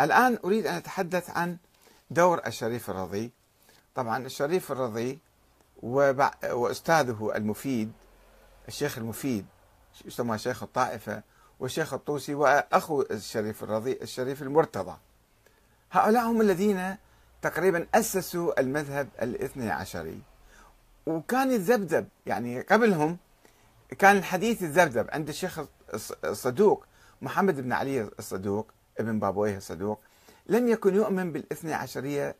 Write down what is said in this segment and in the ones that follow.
الآن أريد أن أتحدث عن دور الشريف الرضي طبعا الشريف الرضي وأستاذه المفيد الشيخ المفيد يسمى شيخ الطائفة والشيخ الطوسي وأخو الشريف الرضي الشريف المرتضى هؤلاء هم الذين تقريبا أسسوا المذهب الاثني عشري وكان الذبذب يعني قبلهم كان الحديث الذبذب عند الشيخ الصدوق محمد بن علي الصدوق ابن بابويه الصدوق لم يكن يؤمن بالاثني عشرية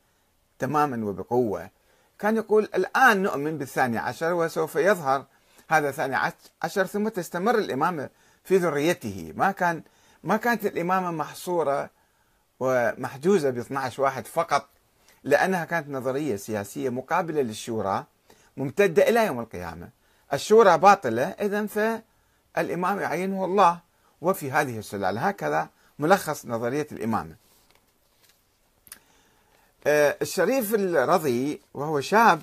تماما وبقوة كان يقول الآن نؤمن بالثاني عشر وسوف يظهر هذا الثاني عشر ثم تستمر الإمامة في ذريته ما كان ما كانت الإمامة محصورة ومحجوزة ب 12 واحد فقط لأنها كانت نظرية سياسية مقابلة للشورى ممتدة إلى يوم القيامة الشورى باطلة إذا فالإمام يعينه الله وفي هذه السلالة هكذا ملخص نظرية الإمامة آه، الشريف الرضي وهو شاب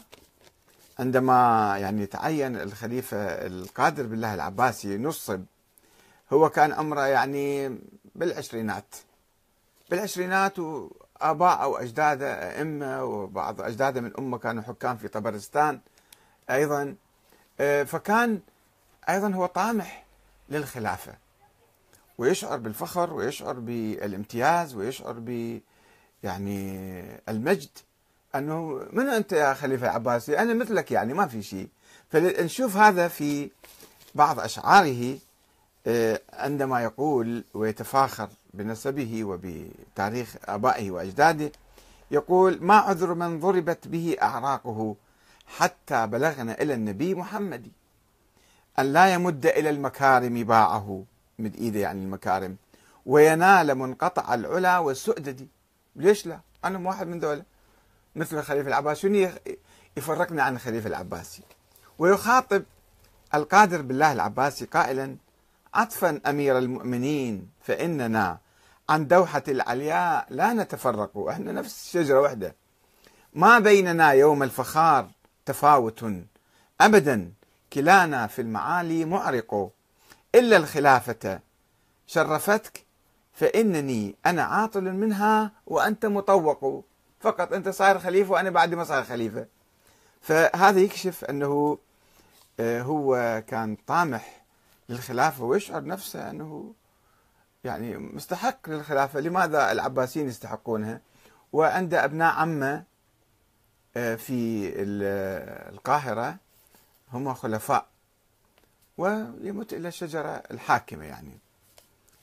عندما يعني تعين الخليفة القادر بالله العباسي نصب هو كان عمره يعني بالعشرينات بالعشرينات وآباء وأجداده أئمة وبعض أجداده من أمه كانوا حكام في طبرستان أيضا آه، فكان أيضا هو طامح للخلافة ويشعر بالفخر ويشعر بالامتياز ويشعر ب يعني المجد انه من انت يا خليفه العباسي؟ انا مثلك يعني ما في شيء فنشوف هذا في بعض اشعاره آه، عندما يقول ويتفاخر بنسبه وبتاريخ ابائه واجداده يقول ما عذر من ضربت به اعراقه حتى بلغنا الى النبي محمد ان لا يمد الى المكارم باعه من ايده يعني المكارم وينال منقطع العلا والسؤددي ليش لا؟ انا واحد من ذولا مثل الخليفه العباسي شنو يفرقنا عن الخليفه العباسي ويخاطب القادر بالله العباسي قائلا عطفا امير المؤمنين فاننا عن دوحه العلياء لا نتفرق احنا نفس شجره واحده ما بيننا يوم الفخار تفاوت ابدا كلانا في المعالي معرق إلا الخلافة شرفتك فإنني أنا عاطل منها وأنت مطوق فقط أنت صاير خليفة وأنا بعد ما صاير خليفة فهذا يكشف أنه آه، هو كان طامح للخلافة ويشعر نفسه أنه يعني مستحق للخلافة لماذا العباسيين يستحقونها وعنده أبناء عمه آه، في القاهرة هم خلفاء ويمت إلى الشجرة الحاكمة يعني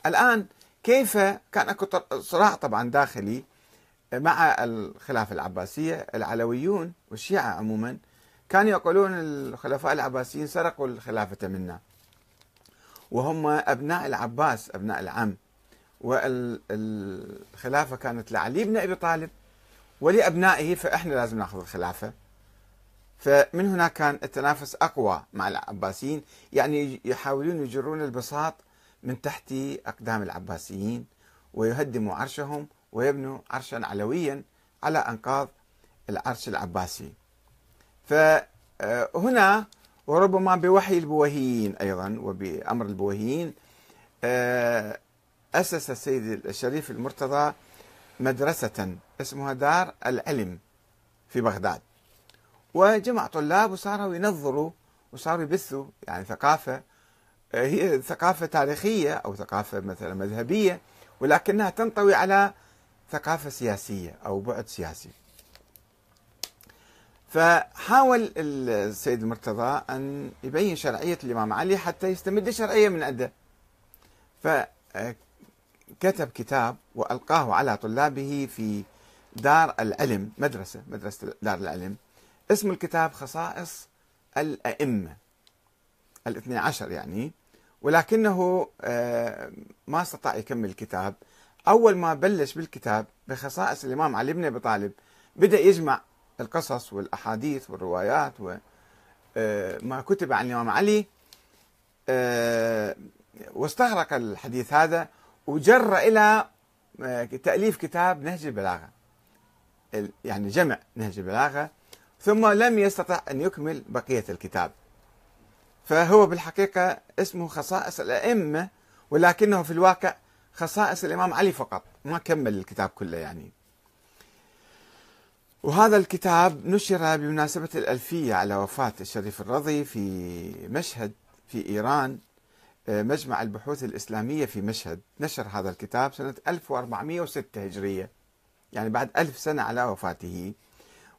الآن كيف كان أكو صراع طبعا داخلي مع الخلافة العباسية العلويون والشيعة عموما كانوا يقولون الخلفاء العباسيين سرقوا الخلافة منا وهم أبناء العباس أبناء العم والخلافة كانت لعلي بن أبي طالب ولأبنائه فإحنا لازم ناخذ الخلافة فمن هنا كان التنافس أقوى مع العباسيين يعني يحاولون يجرون البساط من تحت أقدام العباسيين ويهدموا عرشهم ويبنوا عرشا علويا على أنقاض العرش العباسي فهنا وربما بوحي البويهيين أيضا وبأمر البويهيين آه، أسس السيد الشريف المرتضى مدرسة اسمها دار العلم في بغداد وجمع طلاب وصاروا ينظروا وصاروا يبثوا يعني ثقافة آه، هي ثقافة تاريخية أو ثقافة مثلا مذهبية ولكنها تنطوي على ثقافة سياسية أو بعد سياسي فحاول السيد المرتضى أن يبين شرعية الإمام علي حتى يستمد شرعية من عنده آه، فكتب كتاب وألقاه على طلابه في دار العلم مدرسة مدرسة دار العلم اسم الكتاب خصائص الأئمة الاثني عشر يعني ولكنه آه، ما استطاع يكمل الكتاب أول ما بلش بالكتاب بخصائص الإمام علي بن أبي طالب بدأ يجمع القصص والأحاديث والروايات وما آه، كتب عن الإمام علي آه، واستغرق الحديث هذا وجر إلى تأليف كتاب نهج البلاغة يعني جمع نهج البلاغة ثم لم يستطع أن يكمل بقية الكتاب فهو بالحقيقة اسمه خصائص الأئمة ولكنه في الواقع خصائص الإمام علي فقط ما كمل الكتاب كله يعني وهذا الكتاب نشر بمناسبة الألفية على وفاة الشريف الرضي في مشهد في إيران آه، مجمع البحوث الإسلامية في مشهد نشر هذا الكتاب سنة 1406 هجرية يعني بعد ألف سنة على وفاته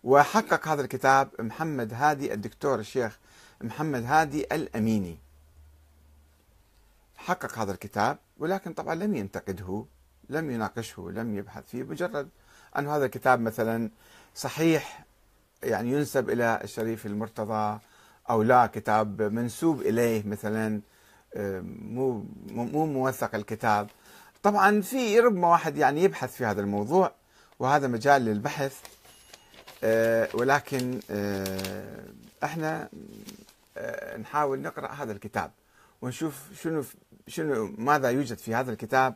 وحقق هذا الكتاب محمد هادي الدكتور الشيخ محمد هادي الأميني حقق هذا الكتاب ولكن طبعا لم ينتقده لم يناقشه لم يبحث فيه مجرد أن هذا الكتاب مثلا صحيح يعني ينسب إلى الشريف المرتضى أو لا كتاب منسوب إليه مثلا مو مو موثق الكتاب طبعا في ربما واحد يعني يبحث في هذا الموضوع وهذا مجال للبحث آه، ولكن آه، احنا آه، نحاول نقرا هذا الكتاب ونشوف شنو شنو ماذا يوجد في هذا الكتاب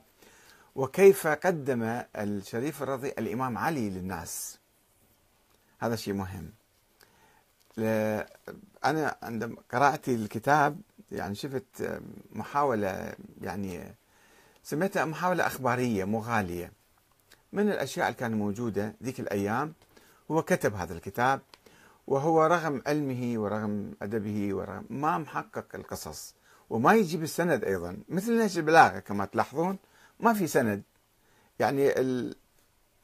وكيف قدم الشريف الرضي الامام علي للناس هذا شيء مهم انا عندما قرات الكتاب يعني شفت محاوله يعني سميتها محاوله اخباريه مغاليه من الاشياء اللي كانت موجوده ذيك الايام هو كتب هذا الكتاب وهو رغم علمه ورغم أدبه ورغم ما محقق القصص وما يجيب السند أيضا مثل نهج البلاغة كما تلاحظون ما في سند يعني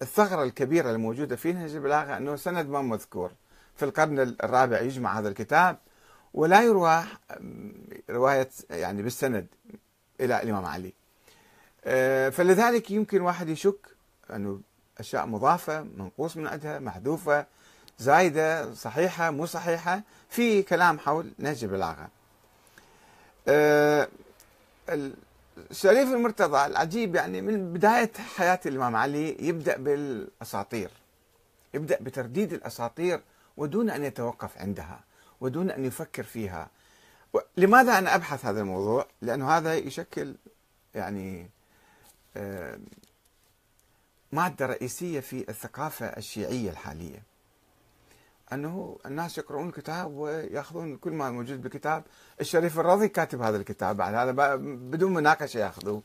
الثغرة الكبيرة الموجودة في نهج البلاغة أنه سند ما مذكور في القرن الرابع يجمع هذا الكتاب ولا يروى رواية يعني بالسند إلى الإمام علي آه، فلذلك يمكن واحد يشك أنه أشياء مضافة منقوص من عندها محذوفة زايدة صحيحة مو صحيحة في كلام حول نهج البلاغة الشريف المرتضى العجيب يعني من بداية حياة الإمام علي يبدأ بالأساطير يبدأ بترديد الأساطير ودون أن يتوقف عندها ودون أن يفكر فيها لماذا أنا أبحث هذا الموضوع؟ لأنه هذا يشكل يعني أه، مادة رئيسية في الثقافة الشيعية الحالية أنه الناس يقرؤون الكتاب ويأخذون كل ما موجود بالكتاب الشريف الرضي كاتب هذا الكتاب بعد هذا بدون مناقشة يأخذوه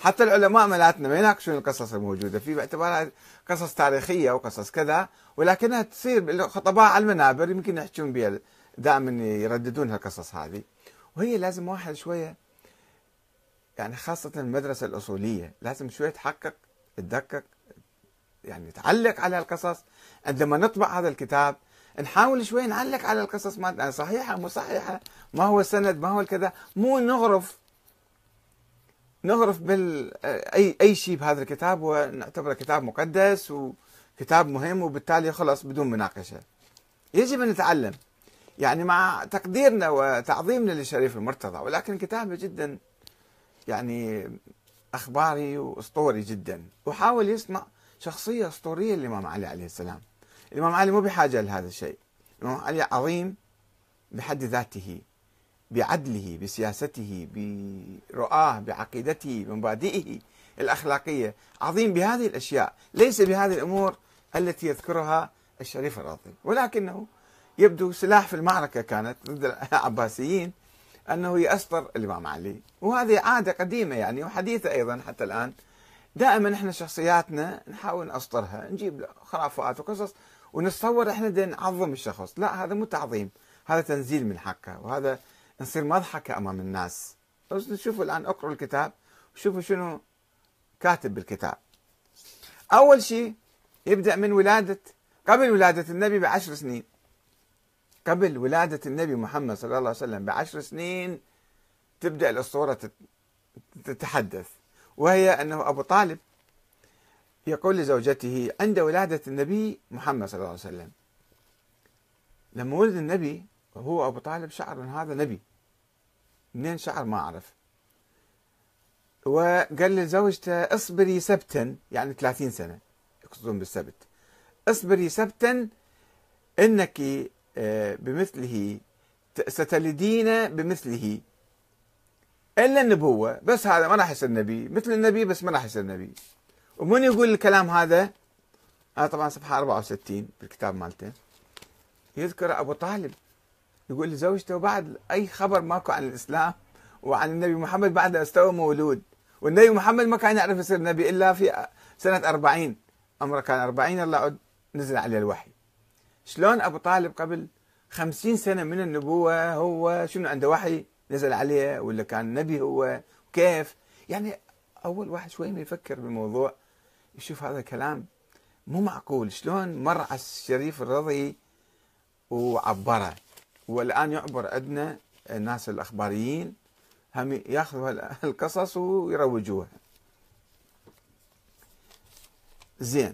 حتى العلماء ملاتنا ما يناقشون القصص الموجودة فيه باعتبارها قصص تاريخية وقصص كذا ولكنها تصير الخطباء على المنابر يمكن يحجون بها دائما يرددون هالقصص هذه وهي لازم واحد شوية يعني خاصة المدرسة الأصولية لازم شوية تحقق تدقق يعني تعلق على القصص عندما نطبع هذا الكتاب نحاول شوي نعلق على القصص ما صحيحة مو صحيحة ما هو السند ما هو الكذا مو نغرف نغرف بال اي اي شيء بهذا الكتاب ونعتبره كتاب مقدس وكتاب مهم وبالتالي خلص بدون مناقشه. يجب ان نتعلم يعني مع تقديرنا وتعظيمنا للشريف المرتضى ولكن كتابه جدا يعني اخباري واسطوري جدا وحاول يصنع شخصية أسطورية الإمام علي عليه السلام الإمام علي مو بحاجة لهذا الشيء الإمام علي عظيم بحد ذاته بعدله بسياسته برؤاه بعقيدته بمبادئه الأخلاقية عظيم بهذه الأشياء ليس بهذه الأمور التي يذكرها الشريف الرضي ولكنه يبدو سلاح في المعركة كانت ضد العباسيين أنه يأسطر الإمام علي وهذه عادة قديمة يعني وحديثة أيضا حتى الآن دائما احنا شخصياتنا نحاول نسطرها نجيب خرافات وقصص ونتصور احنا دين نعظم الشخص لا هذا مو تعظيم هذا تنزيل من حقه وهذا نصير مضحكة أمام الناس بس شوفوا الآن اقروا الكتاب وشوفوا شنو كاتب بالكتاب أول شيء يبدأ من ولادة قبل ولادة النبي بعشر سنين قبل ولادة النبي محمد صلى الله عليه وسلم بعشر سنين تبدأ الأسطورة تتحدث وهي أنه أبو طالب يقول لزوجته عند ولادة النبي محمد صلى الله عليه وسلم لما ولد النبي وهو أبو طالب شعر أن هذا نبي منين شعر ما أعرف وقال لزوجته اصبري سبتا يعني 30 سنة يقصدون بالسبت اصبري سبتا إنك آه، بمثله ستلدين بمثله الا النبوه بس هذا ما راح يصير نبي مثل النبي بس ما راح يصير نبي ومن يقول الكلام هذا هذا طبعا صفحه 64 بالكتاب مالته يذكر ابو طالب يقول لزوجته بعد اي خبر ماكو عن الاسلام وعن النبي محمد بعد استوى مولود والنبي محمد ما كان يعرف يصير نبي الا في سنه 40 عمره كان 40 الله نزل عليه الوحي شلون ابو طالب قبل خمسين سنة من النبوة هو شنو عنده وحي نزل عليه ولا كان النبي هو كيف يعني اول واحد شوي ما يفكر بالموضوع يشوف هذا الكلام مو معقول شلون مر على الشريف الرضي وعبره والان يعبر عندنا الناس الاخباريين هم ياخذوا القصص ويروجوها زين